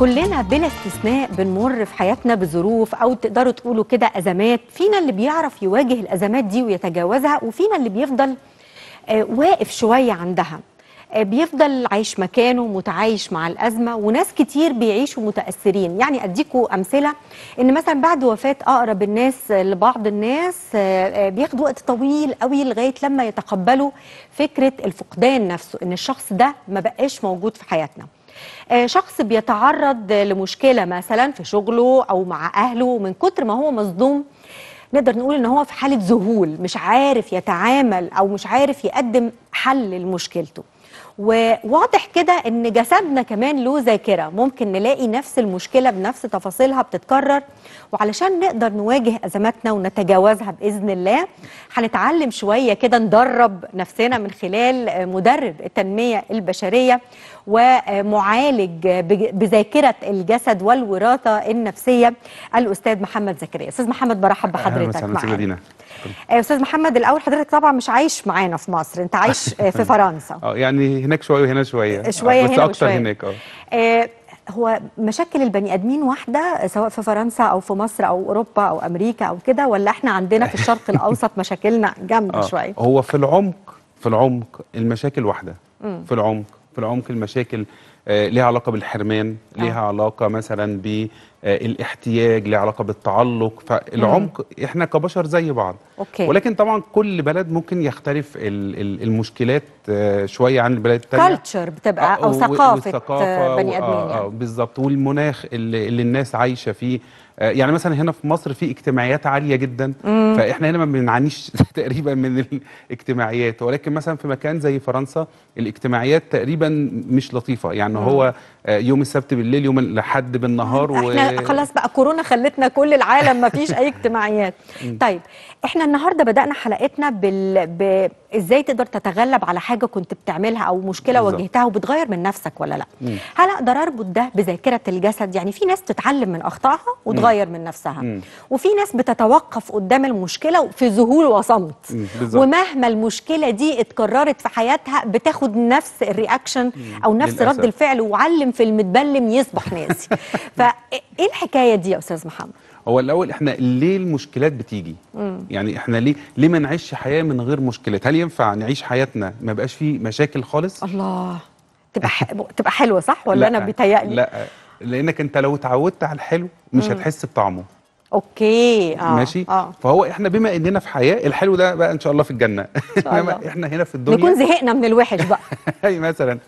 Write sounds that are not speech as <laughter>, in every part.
كلنا بلا استثناء بنمر في حياتنا بظروف او تقدروا تقولوا كده ازمات فينا اللي بيعرف يواجه الازمات دي ويتجاوزها وفينا اللي بيفضل آه، واقف شويه عندها آه، بيفضل عايش مكانه متعايش مع الازمه وناس كتير بيعيشوا متاثرين يعني اديكوا امثله ان مثلا بعد وفاه اقرب الناس لبعض الناس آه، بياخدوا وقت طويل قوي لغايه لما يتقبلوا فكره الفقدان نفسه ان الشخص ده ما بقاش موجود في حياتنا آه، شخص بيتعرض لمشكله مثلا في شغله او مع اهله من كتر ما هو مصدوم نقدر نقول ان هو في حاله ذهول مش عارف يتعامل او مش عارف يقدم حل لمشكلته وواضح كده ان جسدنا كمان له ذاكره ممكن نلاقي نفس المشكله بنفس تفاصيلها بتتكرر وعلشان نقدر نواجه ازماتنا ونتجاوزها باذن الله هنتعلم شويه كده ندرب نفسنا من خلال مدرب التنميه البشريه ومعالج بذاكره الجسد والوراثه النفسيه الاستاذ محمد زكريا استاذ محمد برحب بحضرتك معانا استاذ محمد الاول حضرتك طبعا مش عايش معانا في مصر انت عايش مش آه، في فرنسا اه يعني هناك شويه وهنا شويه آه، شويه بس هنا اكتر وشوية. هناك آه. اه هو مشاكل البني ادمين واحده سواء في فرنسا او في مصر او اوروبا او امريكا او كده ولا احنا عندنا في الشرق <laughs> الاوسط مشاكلنا جامده آه. شويه هو في العمق في العمق المشاكل واحده في العمق في العمق المشاكل آه، ليها علاقه بالحرمان آه. ليها علاقه مثلا بالاحتياج آه، ليها علاقه بالتعلق فالعمق احنا كبشر زي بعض أوكي. ولكن طبعا كل بلد ممكن يختلف المشكلات شويه عن البلد الثانيه كالتشر بتبقى او ثقافه بني ادمين يعني. بالظبط والمناخ اللي, اللي الناس عايشه فيه يعني مثلا هنا في مصر في اجتماعيات عاليه جدا مم. فاحنا هنا ما بنعانيش <laughs> تقريبا من الاجتماعيات ولكن مثلا في مكان زي فرنسا الاجتماعيات تقريبا مش لطيفه يعني هو آه، يوم السبت بالليل يوم الاحد بالنهار احنا و... خلاص بقى كورونا خلتنا كل العالم ما فيش اي اجتماعيات <laughs> طيب احنا النهارده بدانا حلقتنا بال... ب... ازاي تقدر تتغلب على حاجه كنت بتعملها او مشكله بالزبط. واجهتها وبتغير من نفسك ولا لا مم. هل اقدر اربط ده بذاكره الجسد يعني في ناس تتعلم من اخطائها وتغير مم. من نفسها مم. وفي ناس بتتوقف قدام المشكله في ذهول وصمت ومهما المشكله دي اتكررت في حياتها بتاخد نفس الرياكشن او نفس للأسف. رد الفعل وعلم في المتبلم يصبح ناسي <laughs> ف ايه الحكايه دي يا استاذ محمد هو الاول احنا ليه المشكلات بتيجي مم. يعني احنا ليه ليه ما نعيش حياه من غير مشكلات هل ينفع نعيش حياتنا ما بقاش فيه مشاكل خالص الله تبقى تبقى حلوه صح ولا لا. انا بيتهيألي لا لانك انت لو اتعودت على الحلو مش مم. هتحس بطعمه اوكي اه ماشي آه. فهو احنا بما اننا في حياه الحلو ده بقى ان شاء الله في الجنه إن شاء <laughs> الله. احنا هنا في الدنيا نكون زهقنا من الوحش بقى <laughs> اي مثلا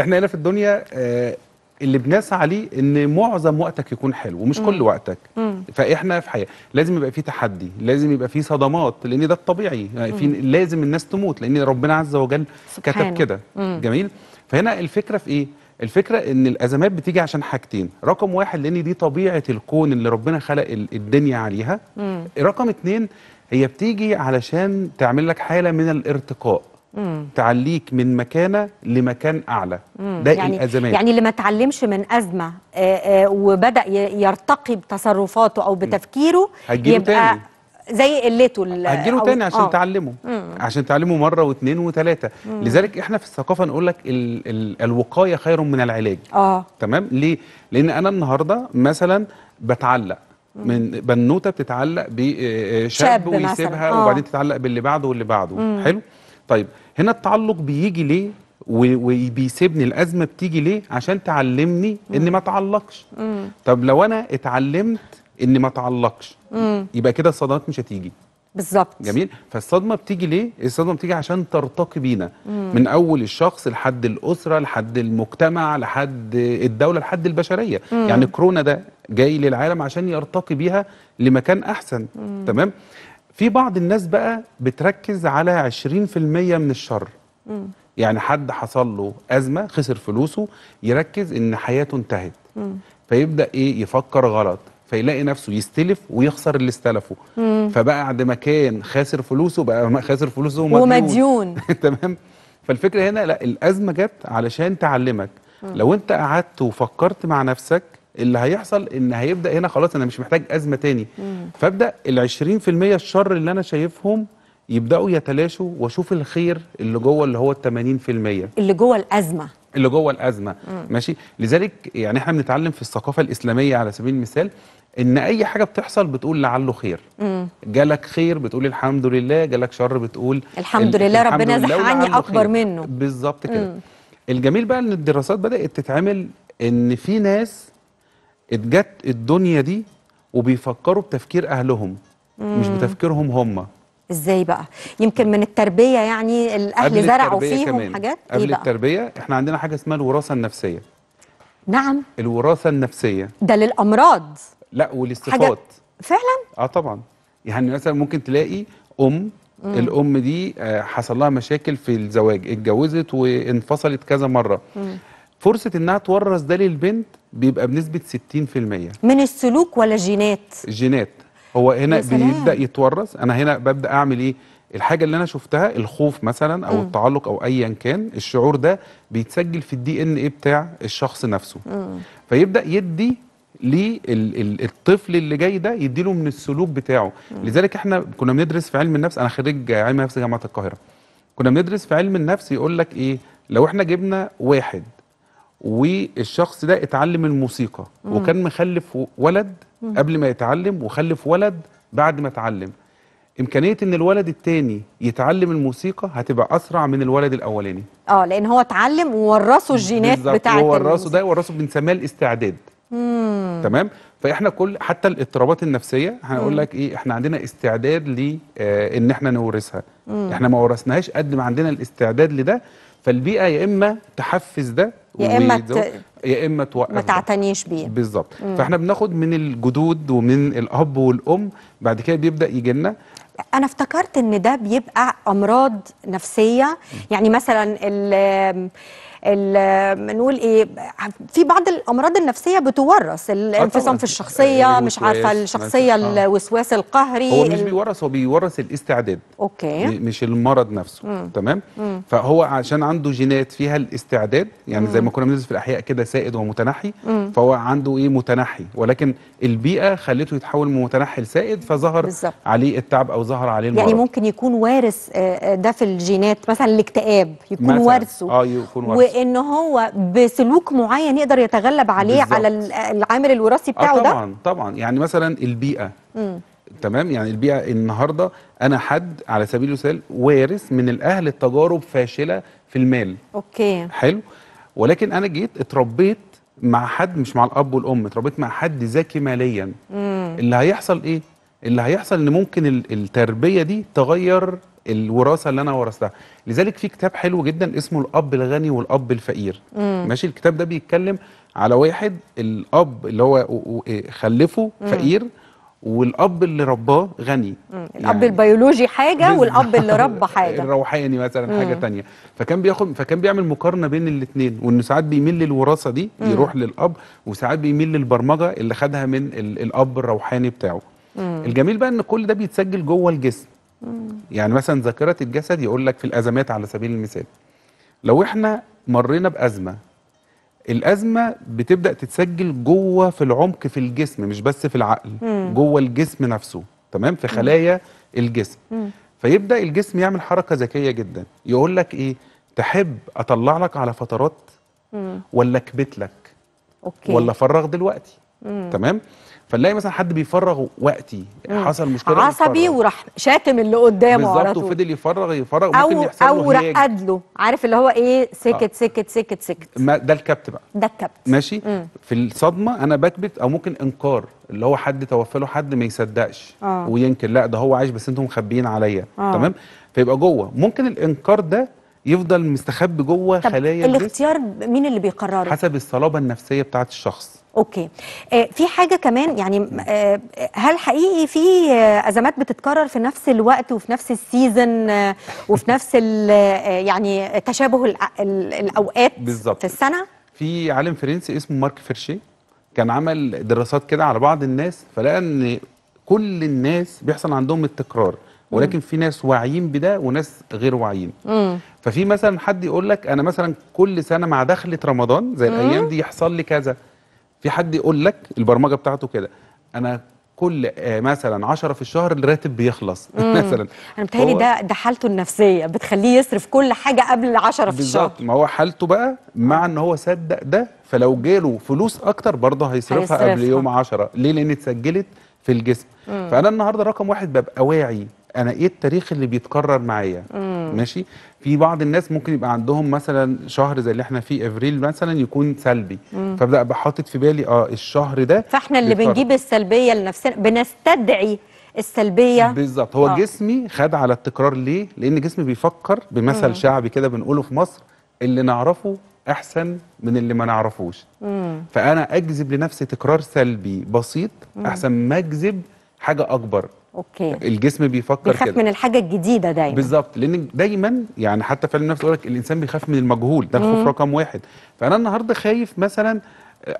احنا هنا في الدنيا آه اللي بنسعى ليه ان معظم وقتك يكون حلو ومش كل وقتك فاحنا في حياه لازم يبقى في تحدي لازم يبقى في صدمات لان ده الطبيعي يعني في لازم الناس تموت لان ربنا عز وجل كتب كده جميل فهنا الفكره في ايه الفكره ان الازمات بتيجي عشان حاجتين رقم واحد لان دي طبيعه الكون اللي ربنا خلق الدنيا عليها مم. رقم اتنين هي بتيجي علشان تعمل لك حاله من الارتقاء مم. تعليك من مكانه لمكان اعلى مم. ده يعني الازمات يعني اللي ما اتعلمش من ازمه آآ آه، آآ آه، وبدا يرتقي بتصرفاته او بتفكيره هتجيله يبقى تاني. زي قلته هتجيله تاني عشان أوه. تعلمه مم. عشان تعلمه مره واثنين وثلاثه لذلك احنا في الثقافه نقول لك ال ال الوقايه خير من العلاج اه تمام ليه لان انا النهارده مثلا بتعلق من بنوته بتتعلق بشاب آه، ويسيبها وبعدين تتعلق باللي بعده واللي بعده مم. حلو طيب هنا التعلق بيجي ليه وبيسيبني الازمه بتيجي ليه عشان تعلمني ان ما اتعلقش طب لو انا اتعلمت ان ما اتعلقش يبقى كده الصدمات مش هتيجي بالظبط جميل فالصدمه بتيجي ليه الصدمه بتيجي عشان ترتقي بينا مم. من اول الشخص لحد الاسره لحد المجتمع لحد الدوله لحد البشريه مم. يعني كورونا ده جاي للعالم عشان يرتقي بيها لمكان احسن مم. تمام في بعض الناس بقى بتركز على 20% من الشر م. يعني حد حصل له أزمة خسر فلوسه يركز إن حياته انتهت م. فيبدأ إيه يفكر غلط فيلاقي نفسه يستلف ويخسر اللي استلفه فبقى عند ما كان خاسر فلوسه بقى خاسر فلوسه ومديون, ومديون. <laughs> تمام فالفكره هنا لا الازمه جت علشان تعلمك م. لو انت قعدت وفكرت مع نفسك اللي هيحصل ان هيبدا هنا خلاص انا مش محتاج ازمه تاني فابدا ال 20% الشر اللي انا شايفهم يبداوا يتلاشوا واشوف الخير اللي جوه اللي هو ال 80% اللي جوه الازمه اللي جوه الازمه مم. ماشي لذلك يعني احنا بنتعلم في الثقافه الاسلاميه على سبيل المثال ان اي حاجه بتحصل بتقول لعله خير مم. جالك خير بتقول الحمد لله جالك شر بتقول الحمد لله الحمد ربنا عني اكبر خير. منه بالظبط كده الجميل بقى ان الدراسات بدات تتعمل ان في ناس اتجت الدنيا دي وبيفكروا بتفكير اهلهم مم. مش بتفكيرهم هم ازاي بقى يمكن من التربيه يعني الاهل زرعوا فيهم كمان. حاجات إيه قبل إيه بقى؟ التربيه احنا عندنا حاجه اسمها الوراثه النفسيه نعم الوراثه النفسيه ده للامراض لا والاستفاض حاجة... فعلا اه طبعا يعني مثلا ممكن تلاقي ام مم. الام دي آه، حصل لها مشاكل في الزواج اتجوزت وانفصلت كذا مره مم. فرصه انها تورث ده للبنت بيبقى بنسبه 60% من السلوك ولا جينات جينات هو هنا بيبدا يتورث انا هنا ببدا اعمل ايه الحاجه اللي انا شفتها الخوف مثلا او م. التعلق او ايا كان الشعور ده بيتسجل في الدي ان ايه بتاع الشخص نفسه م. فيبدا يدي للطفل اللي جاي ده يديله من السلوك بتاعه م. لذلك احنا كنا بندرس في علم النفس انا خريج علم نفس جامعه القاهره كنا بندرس في علم النفس يقول لك ايه لو احنا جبنا واحد والشخص ده اتعلم الموسيقى مم. وكان مخلف ولد مم. قبل ما يتعلم وخلف ولد بعد ما اتعلم امكانيه ان الولد التاني يتعلم الموسيقى هتبقى اسرع من الولد الاولاني اه لان هو اتعلم وورثه الجينات بتاعه هو ورثه ده ورثه بنسميه الاستعداد مم. تمام فاحنا كل حتى الاضطرابات النفسيه هنقول لك ايه احنا عندنا استعداد ل آه ان احنا نورثها احنا ما ورثناهاش قد ما عندنا الاستعداد لده فالبيئه يا اما تحفز ده يا اما ت... يا اما توقف ما تعتنيش بيه بالظبط فاحنا بناخد من الجدود ومن الاب والام بعد كده بيبدا يجي لنا انا افتكرت ان ده بيبقى امراض نفسيه يعني مثلا نقول ايه في بعض الامراض النفسيه بتورث آه، الانفصام في الشخصيه مش عارفه الشخصيه آه. الوسواس القهري هو مش بيورث هو بيورث الاستعداد اوكي مش المرض نفسه مم. تمام مم. فهو عشان عنده جينات فيها الاستعداد يعني مم. زي ما كنا بنقول في الاحياء كده سائد ومتنحي مم. فهو عنده ايه متنحي ولكن البيئه خلته يتحول من متنحي لسائد فظهر بالزبط. عليه التعب او ظهر عليه يعني المرض يعني ممكن يكون وارث آه، ده في الجينات مثلا الاكتئاب يكون وارثه اه يكون وارثه بان هو بسلوك معين يقدر يتغلب عليه بالزبط. على العامل الوراثي آه، بتاعه ده طبعا طبعا يعني مثلا البيئه مم. تمام يعني البيئه النهارده انا حد على سبيل المثال وارث من الاهل تجارب فاشله في المال اوكي حلو ولكن انا جيت اتربيت مع حد مش مع الاب والام اتربيت مع حد ذكي ماليا مم. اللي هيحصل ايه اللي هيحصل ان ممكن التربيه دي تغير الوراثه اللي انا ورثتها لذلك في كتاب حلو جدا اسمه الاب الغني والاب الفقير مم. ماشي الكتاب ده بيتكلم على واحد الاب اللي هو إيه، خلفه مم. فقير والاب اللي رباه غني يعني الاب البيولوجي حاجه والاب اللي ربى <laughs> حاجه الروحاني مثلا مم. حاجه ثانيه فكان بياخد فكان بيعمل مقارنه بين الاثنين وانه ساعات بيميل للوراثه دي مم. يروح للاب وساعات بيميل للبرمجه اللي خدها من الاب الروحاني بتاعه مم. الجميل بقى ان كل ده بيتسجل جوه الجسم يعني مثلا ذاكره الجسد يقول لك في الازمات على سبيل المثال لو احنا مرينا بازمه الازمه بتبدا تتسجل جوه في العمق في الجسم مش بس في العقل مم. جوه الجسم نفسه تمام في خلايا مم. الجسم مم. فيبدا الجسم يعمل حركه ذكيه جدا يقول لك ايه تحب اطلع لك على فترات مم. ولا اكبت لك أوكي. ولا فرغ دلوقتي مم. تمام فنلاقي مثلا حد بيفرغ وقتي مم. حصل مشكله عصبي وراح شاتم اللي قدامه على طول وفضل يفرغ يفرغ أو او رقد له عارف اللي هو ايه سكت آه. سكت سكت سكت ما ده الكبت بقى ده الكبت ماشي مم. في الصدمه انا بكبت او ممكن انكار اللي هو حد توفى له حد ما يصدقش آه. وينكر لا ده هو عايش بس انتم مخبيين عليا آه. تمام فيبقى جوه ممكن الانكار ده يفضل مستخبي جوه خلايا الاختيار مين اللي بيقرره حسب الصلابه النفسيه بتاعه الشخص اوكي آه، في حاجه كمان يعني آه، هل حقيقي في ازمات بتتكرر في نفس الوقت وفي نفس السيزون آه، وفي نفس يعني تشابه الاوقات بالزبط. في السنه في عالم فرنسي اسمه مارك فيرشي كان عمل دراسات كده على بعض الناس فلقى ان كل الناس بيحصل عندهم التكرار ولكن في ناس واعيين بده وناس غير واعيين ففي مثلا حد يقول لك انا مثلا كل سنه مع دخله رمضان زي الايام دي يحصل لي كذا في حد يقول لك البرمجه بتاعته كده انا كل آه، مثلا 10 في الشهر الراتب بيخلص <laughs> مثلا انا بتهيألي ده ده حالته النفسيه بتخليه يصرف كل حاجه قبل ال 10 في الشهر بالظبط ما هو حالته بقى مع ان هو صدق ده فلو جاله فلوس اكتر برضه هيصرفها, هيصرف قبل يوم 10 ليه لان اتسجلت في الجسم مم. فانا النهارده رقم واحد ببقى واعي انا ايه التاريخ اللي بيتكرر معايا ماشي في بعض الناس ممكن يبقى عندهم مثلا شهر زي اللي احنا فيه افريل مثلا يكون سلبي مم. فابدا بحاطط في بالي اه الشهر ده فاحنا اللي بيطرق. بنجيب السلبيه لنفسنا بنستدعي السلبيه بالظبط هو آه. جسمي خد على التكرار ليه لان جسمي بيفكر بمثل مم. شعبي كده بنقوله في مصر اللي نعرفه احسن من اللي ما نعرفوش مم. فانا اجذب لنفسي تكرار سلبي بسيط احسن ما اجذب حاجه اكبر اوكي الجسم بيفكر بيخاف كده بيخاف من الحاجه الجديده دايما بالظبط لان دايما يعني حتى فعلا النفس يقول لك الانسان بيخاف من المجهول ده الخوف رقم واحد فانا النهارده خايف مثلا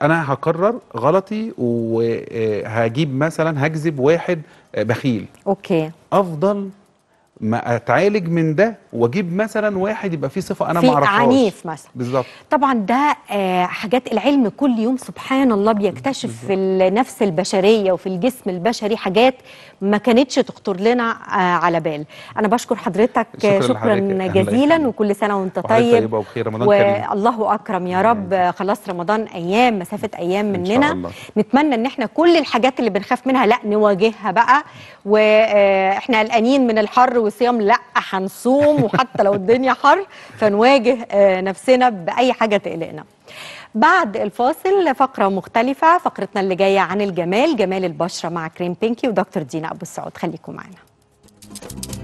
انا هكرر غلطي وهجيب مثلا هجذب واحد بخيل اوكي افضل ما اتعالج من ده واجيب مثلا واحد يبقى فيه صفه انا ما اعرفهاش عنيف مثلا بالظبط طبعا ده آه حاجات العلم كل يوم سبحان الله بيكتشف بالزبط. في النفس البشريه وفي الجسم البشري حاجات ما كانتش تخطر لنا آه على بال انا بشكر حضرتك شكرا, شكرا جزيلا وكل سنه وانت طيب وبخير رمضان كريم والله اكرم يا رب خلاص رمضان ايام مسافه ايام مننا نتمنى ان احنا كل الحاجات اللي بنخاف منها لا نواجهها بقى واحنا آه، قلقانين من الحر وصيام لا هنصوم وحتى لو الدنيا حر فنواجه آه، نفسنا باي حاجه تقلقنا بعد الفاصل فقره مختلفه فقرتنا اللي جايه عن الجمال جمال البشره مع كريم بينكي ودكتور دينا ابو السعود خليكم معنا